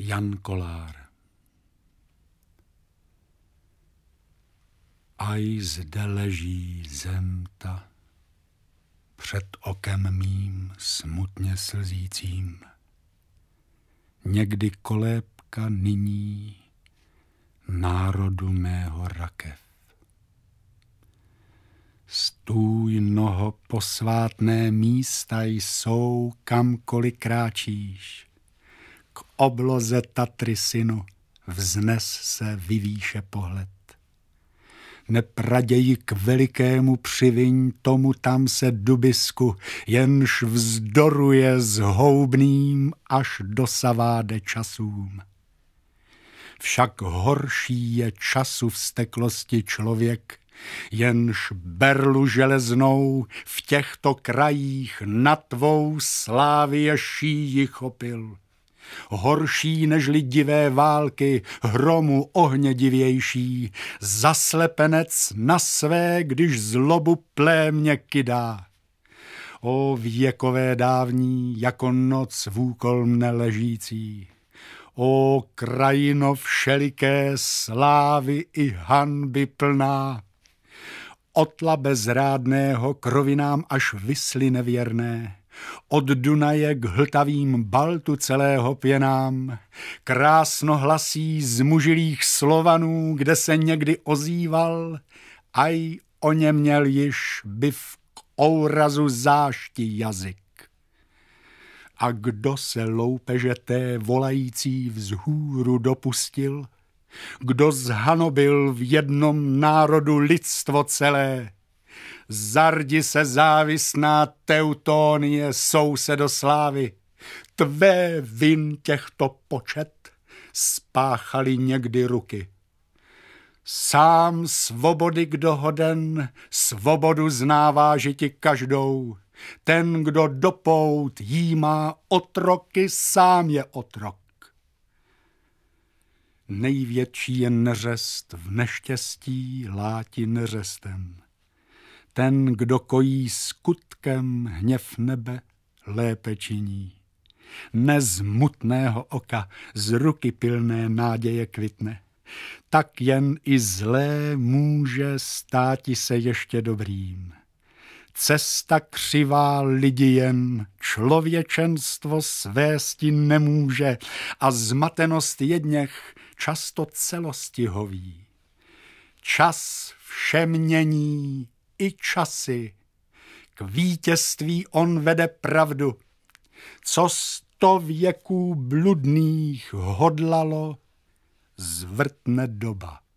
Jan Kolár. Aj zde leží zemta před okem mým smutně slzícím. Někdy kolébka nyní národu mého rakev. Stůj noho posvátné místa jsou, kamkoliv kráčíš – obloze Tatry synu, vznes se vyvýše pohled. Nepraději k velikému přiviň tomu tam se dubisku, jenž vzdoruje s houbným až do saváde časům. Však horší je času vsteklosti člověk, jenž berlu železnou v těchto krajích na tvou slávě šíji chopil horší než divé války, hromu ohně divější, zaslepenec na své, když zlobu plémě kydá. O věkové dávní, jako noc v úkol mne ležící, o krajino všeliké slávy i hanby plná, otla bezrádného krovinám až vysly nevěrné, od Dunaje k hltavým baltu celého pěnám, krásno hlasí z mužilých slovanů, kde se někdy ozýval, aj o ně měl již by v ourazu zášti jazyk. A kdo se loupeže té volající vzhůru dopustil? Kdo zhanobil v jednom národu lidstvo celé? zardi se závisná Teutonie sousedo slávy. Tvé vin těchto počet spáchali někdy ruky. Sám svobody kdo hoden, svobodu znává žiti každou. Ten, kdo dopout jí má otroky, sám je otrok. Největší je neřest v neštěstí, láti neřestem. Ten, kdo kojí skutkem hněv nebe, lépe činí. Nezmutného oka z ruky pilné náděje kvitne. Tak jen i zlé může státi se ještě dobrým. Cesta křivá lidi jen člověčenstvo svésti nemůže a zmatenost jedněch často celostihoví. Čas všem mění, i časy. K vítězství on vede pravdu, co sto věků bludných hodlalo, zvrtne doba.